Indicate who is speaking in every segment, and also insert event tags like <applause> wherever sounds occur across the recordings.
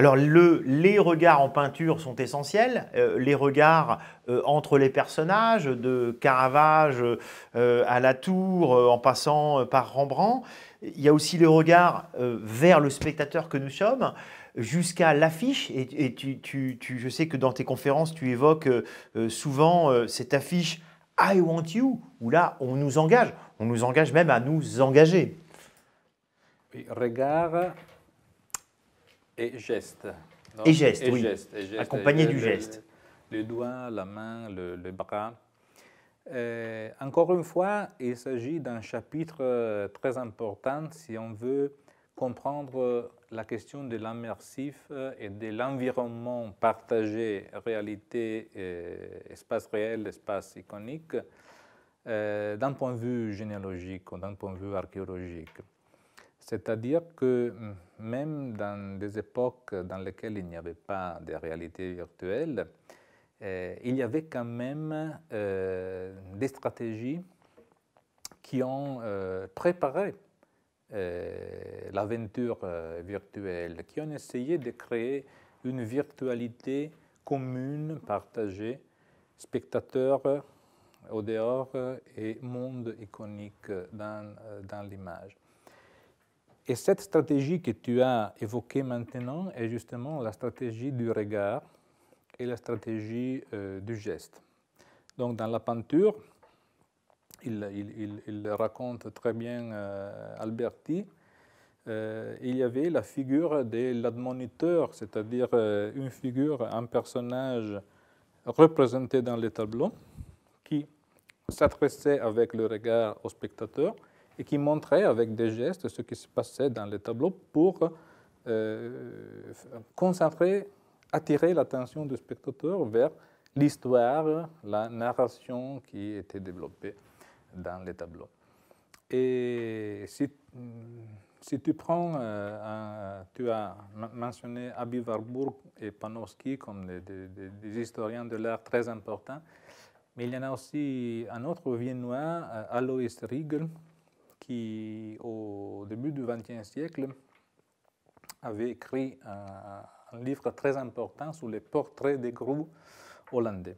Speaker 1: Alors les regards en peinture sont essentiels, euh, les regards euh, entre les personnages, de Caravage euh, à la tour, en passant par Rembrandt. Il y a aussi les regards vers le spectateur que nous sommes jusqu'à l'affiche. Et, je sais que dans tes conférences, tu évoques souvent cette affiche I want you, où là, on nous engage. On nous engage même à nous engager. Oui,
Speaker 2: regard et geste. et geste, oui. accompagné du geste. Le, doigts, doigt, la main, le, bras. Euh, encore une fois, il s'agit d'un chapitre euh, très important si on veut comprendre la question de l'immersif euh, et de l'environnement partagé, réalité, espace réel, espace iconique, d'un point de vue généalogique ou d'un point de vue archéologique. C'est-à-dire que même dans des époques dans lesquelles il n'y avait pas de réalité virtuelle, euh, il y avait quand même euh, des stratégies qui ont euh, préparé l'aventure virtuelle, qui ont essayé de créer une virtualité commune, partagée, spectateur au dehors et monde iconique dans l'image. Et cette stratégie que tu as évoquée maintenant est justement la stratégie du regard et la stratégie euh, du geste. Donc dans la peinture, il, raconte très bien euh, Alberti, euh, il y avait la figure de l'admoniteur, c'est-à-dire une figure, un personnage représenté dans les tableaux qui s'adressait avec le regard au spectateur et qui montrait avec des gestes ce qui se passait dans les tableaux pour euh, concentrer, attirer l'attention du spectateur vers l'histoire, la narration qui était développée dans les tableaux. Et si, mm, tu prends, euh, tu as mentionné Abby Warburg et Panofsky comme des, des historiens de l'art très importants, mais il y en a aussi un autre viennois, euh, Alois Riegel, qui, au début du XXe siècle, avait écrit un, livre très important sur les portraits des groupes hollandais.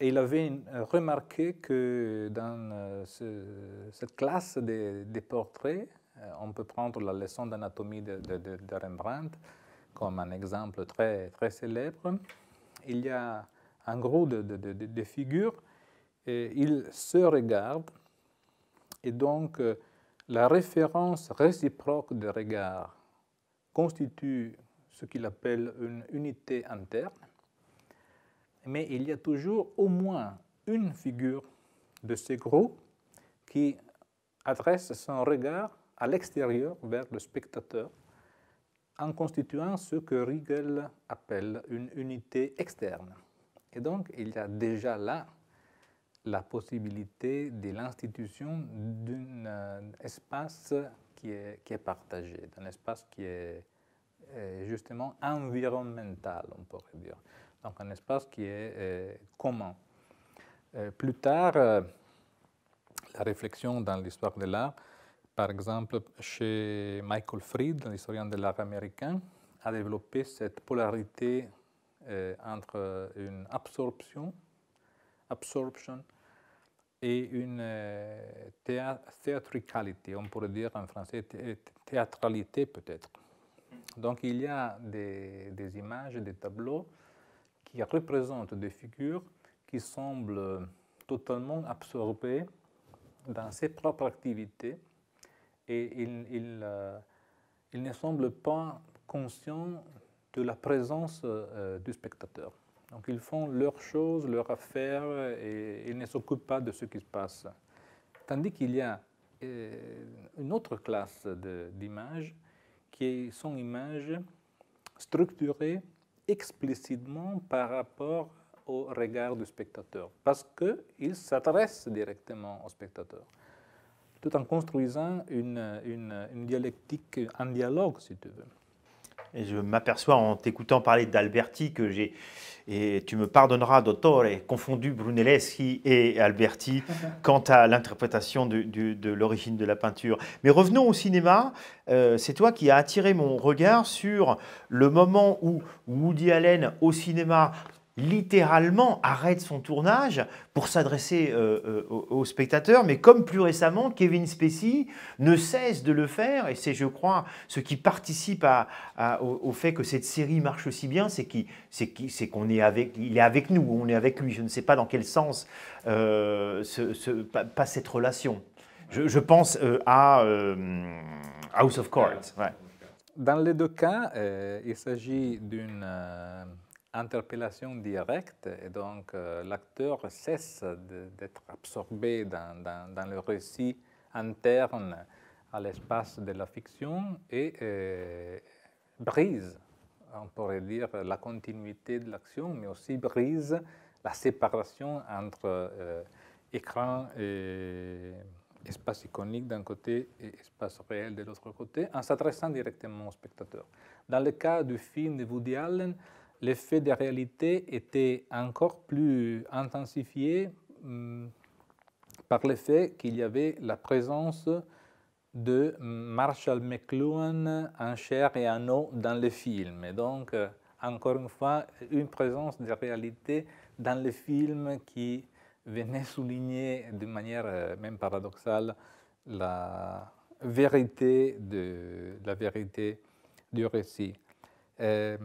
Speaker 2: Et il avait euh, remarqué que dans euh, cette classe des, portraits, euh, on peut prendre la leçon d'anatomie de, Rembrandt comme un exemple très, très célèbre. Il y a un groupe de, de figures, et ils se regardent et donc, euh, la référence réciproque des regards constitue ce qu'il appelle une unité interne, mais il y a toujours au moins une figure de ces groupes qui adresse son regard à l'extérieur vers le spectateur en constituant ce que Riegel appelle une unité externe. Et donc, il y a déjà là la possibilité de l'institution d'un euh, espace qui est, qui est partagé, d'un espace qui est euh, justement environnemental, on pourrait dire. Donc un espace qui est euh, commun. plus tard, la réflexion dans l'histoire de l'art, par exemple chez Michael Fried, l'historien de l'art américain, a développé cette polarité entre une absorption absorption et une euh, théatricalité, on pourrait dire en français théâtralité peut-être. Donc il y a des, images, des tableaux qui représentent des figures qui semblent totalement absorbées dans ses propres activités et ils euh, ne semblent pas conscients de la présence euh, du spectateur. Donc ils font leurs choses, leurs affaires, et ils ne s'occupent pas de ce qui se passe. Tandis qu'il y a euh, une autre classe d'images qui sont images structurées explicitement par rapport au regard du spectateur, parce qu'ils s'adressent directement au spectateur, tout en construisant une, une, une dialectique, un dialogue, si tu veux
Speaker 1: je m'aperçois en t'écoutant parler d'Alberti que j'ai, et tu me pardonneras, Dottore, confondu Brunelleschi et Alberti <laughs> quant à l'interprétation de, l'origine de la peinture. Mais revenons au cinéma. Euh, c'est toi qui as attiré mon regard sur le moment où Woody Allen, au cinéma, littéralement arrête son tournage pour s'adresser euh, euh, aux spectateurs, mais comme plus récemment, Kevin Spacey ne cesse de le faire, et c'est, je crois, ce qui participe à, au, fait que cette série marche aussi bien, c'est qu'il est, avec, il est avec nous, on est avec lui. Je ne sais pas dans quel sens euh, passe ce, cette relation. Je, pense à House of Cards. Dans les deux cas, il
Speaker 2: s'agit d'une interpellation directe et donc euh, l'acteur cesse d'être absorbé dans, le récit interne à l'espace de la fiction et euh, brise, on pourrait dire, la continuité de l'action, mais aussi brise la séparation entre euh, écran et espace iconique d'un côté et espace réel de l'autre côté, en s'adressant directement au spectateur. Dans le cas du film de Woody Allen, l'effet des réalités était encore plus intensifié hum, par le fait qu'il y avait la présence de Marshall McLuhan en chair et en eau dans le film. Et donc, euh, encore une fois, une présence de réalité dans le film qui venait souligner de manière euh, même paradoxale la vérité, de, la vérité du récit. Euh,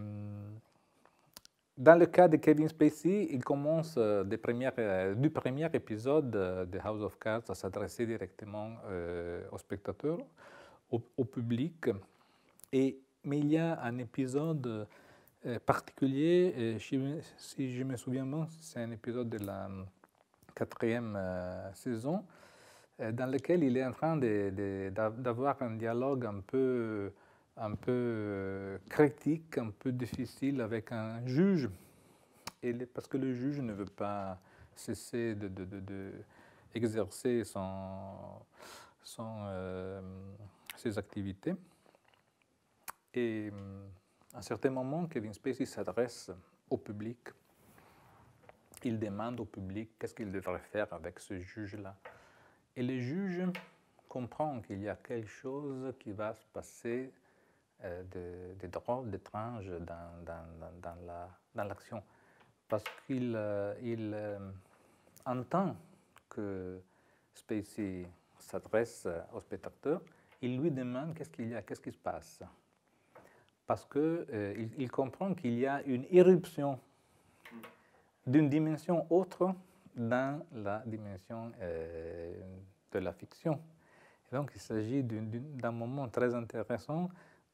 Speaker 2: dans le cas de Kevin Spacey, il commence euh, euh, du premier épisode euh, de House of Cards à s'adresser directement aux spectateurs, au, public. Et, mais il y a un épisode particulier, si, je me souviens bien, c'est un épisode de la quatrième saison, dans lequel il est en train d'avoir un dialogue un peu un peu euh, critique, un peu difficile avec un juge, parce que le juge ne veut pas cesser de, exercer euh, ses activités. Et euh, à un certain moment, Kevin Spacey s'adresse au public. Il demande au public qu'est-ce qu'il devrait faire avec ce juge-là. Et le juge comprend qu'il y a quelque chose qui va se passer euh, des drôles, d'étranges dans, dans, dans, dans l'action. parce qu'il euh, il, euh, entend que Spacey s'adresse au spectateur, il lui demande qu'est-ce qu'il y a, qu'est-ce qui se passe. Parce qu'il il comprend qu'il y a une irruption d'une dimension autre dans la dimension de la fiction. donc il s'agit d'un moment très intéressant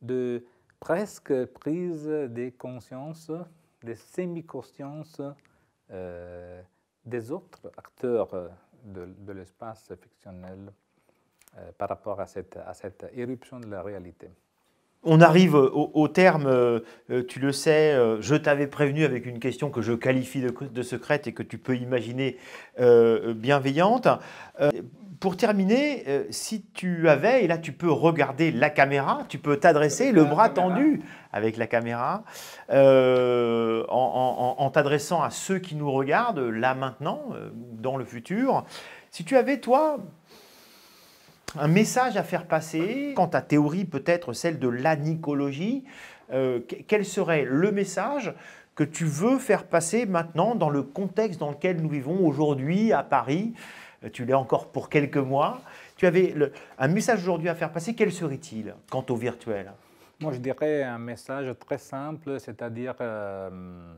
Speaker 2: de presque prise des conscience, des semi-consciences euh, des autres acteurs euh, de, l'espace fictionnel euh, par rapport à cette, à cette éruption de la réalité.
Speaker 1: On arrive au, terme, euh, euh, tu le sais, euh, je t'avais prévenu avec une question que je qualifie de, secrète et que tu peux imaginer bienveillante. pour terminer, si tu avais, et là tu peux regarder la caméra, tu peux t'adresser le bras tendu avec la caméra, en t'adressant à ceux qui nous regardent là maintenant, dans le futur, si tu avais toi un message à faire passer Quant à théorie, peut-être celle de l'anicologie, euh, quel serait le message que tu veux faire passer maintenant dans le contexte dans lequel nous vivons aujourd'hui à Paris euh, Tu l'es encore pour quelques mois. Tu avais un message aujourd'hui à faire passer. Quel serait-il quant au virtuel
Speaker 2: Moi, je dirais un message très simple, c'est-à-dire... Euh,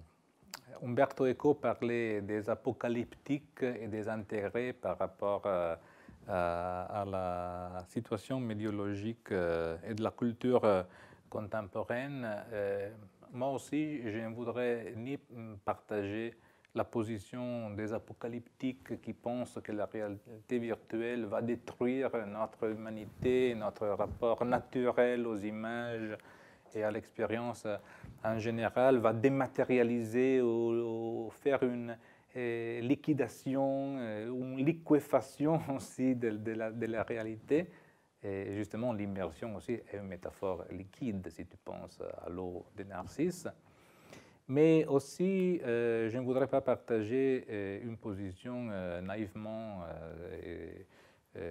Speaker 2: Umberto Eco parlait des apocalyptiques et des intérêts par rapport euh, à la situation médiologique euh, et de la culture euh, contemporaine, moi aussi, je ne voudrais ni partager la position des apocalyptiques qui pensent que la réalité virtuelle va détruire notre humanité, notre rapport naturel aux images et à l'expérience en général, va dématérialiser ou, ou faire une euh, liquidation, euh, ou liquéfaction <laughs> aussi de, la, réalité. Et justement, l'immersion aussi est une métaphore liquide, si tu penses à l'eau de Narcisse. Mais aussi, euh, je ne voudrais pas partager une position naïvement naïvement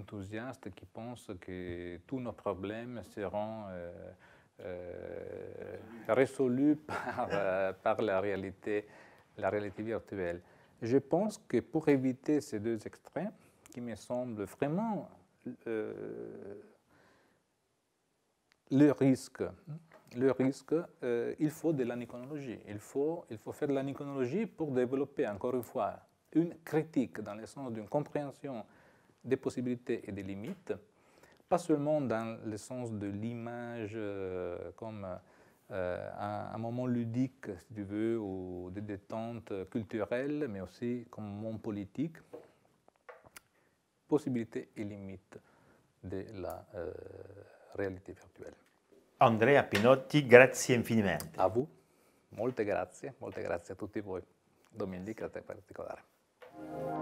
Speaker 2: enthousiaste qui pense que tous nos problèmes seront résolus <laughs> par, par la réalité la réalité virtuelle. Je pense que pour éviter ces deux extrêmes, qui me semblent vraiment euh, le risque, le risque euh, il faut de l'aniconologie. Il faut, il faut faire de l'aniconologie pour développer, encore une fois, une critique dans le sens d'une compréhension des possibilités et des limites, pas seulement dans le sens de l'image euh, comme euh, un, moment ludique, si tu veux, ou de détente culturelle, mais aussi comme moment politique. Possibilité et limites de la euh, réalité virtuelle.
Speaker 1: Andrea Pinotti, grazie infiniment.
Speaker 2: A vous, molte grazie, molte grazie a tutti voi. Domenica in particolare.